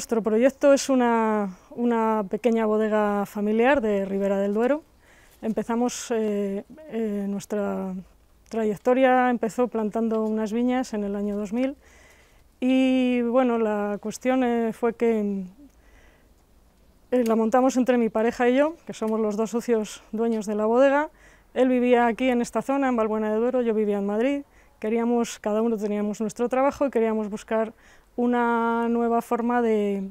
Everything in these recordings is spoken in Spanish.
Nuestro proyecto es una, pequeña bodega familiar de Ribera del Duero. Empezamos eh, eh, nuestra trayectoria, empezó plantando unas viñas en el año 2000 y bueno, la cuestión eh, fue que la montamos entre mi pareja y yo, que somos los dos socios dueños de la bodega. Él vivía aquí en esta zona, en Valbuena de Duero, yo vivía en Madrid. Queríamos, cada uno teníamos nuestro trabajo y queríamos buscar una nueva forma de,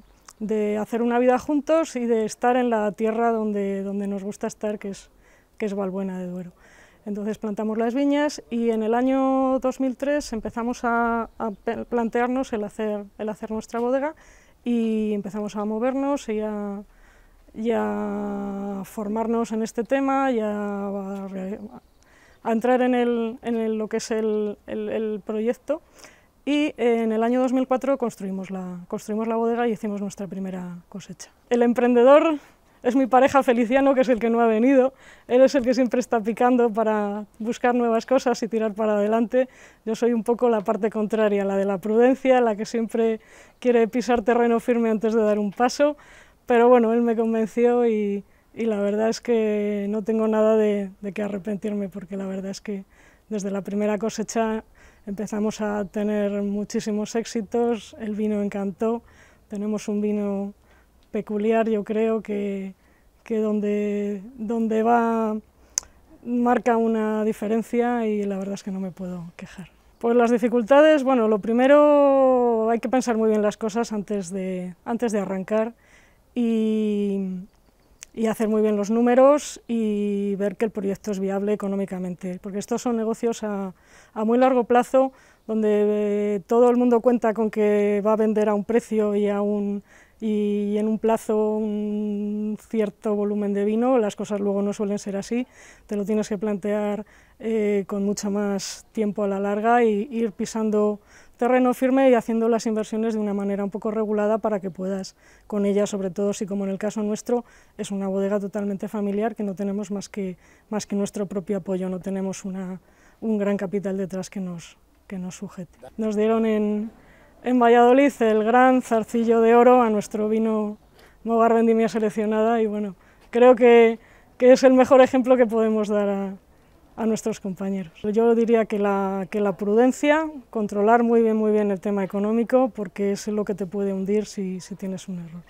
hacer una vida juntos y de estar en la tierra donde, donde nos gusta estar, que es, que es Valbuena de Duero. Entonces plantamos las viñas y en el año 2003 empezamos a, plantearnos el hacer, el hacer nuestra bodega y empezamos a movernos y a, formarnos en este tema y a, entrar en, lo que es el, el proyecto y eh, en el año 2004 construimos la, construimos la bodega y hicimos nuestra primera cosecha. El emprendedor es mi pareja Feliciano, que es el que no ha venido. Él es el que siempre está picando para buscar nuevas cosas y tirar para adelante. Yo soy un poco la parte contraria, la de la prudencia, la que siempre quiere pisar terreno firme antes de dar un paso. Pero bueno, él me convenció y, la verdad es que no tengo nada de, qué arrepentirme, porque la verdad es que desde la primera cosecha empezamos a tener muchísimos éxitos, el vino encantó, tenemos un vino peculiar, yo creo que, que donde, donde va marca una diferencia y la verdad es que no me puedo quejar. Pues las dificultades, bueno, lo primero hay que pensar muy bien las cosas antes de, antes de arrancar y, y hacer muy bien los números y ver que el proyecto es viable económicamente, porque estos son negocios a, muy largo plazo donde eh, todo el mundo cuenta con que va a vender a un precio y a un, y en un plazo un cierto volumen de vino, las cosas luego no suelen ser así, te lo tienes que plantear eh, con mucho más tiempo a la larga e ir pisando terreno firme y haciendo las inversiones de una manera un poco regulada para que puedas con ella, sobre todo si como en el caso nuestro es una bodega totalmente familiar que no tenemos más que, más que nuestro propio apoyo, no tenemos una, un gran capital detrás que nos, que nos sujete. Nos dieron en, en Valladolid el gran zarcillo de oro a nuestro vino Mogar Vendimia Seleccionada y bueno, creo que, es el mejor ejemplo que podemos dar a, nuestros compañeros. Yo diría que la, que la, prudencia, controlar muy bien, muy bien el tema económico, porque es lo que te puede hundir si tienes un error.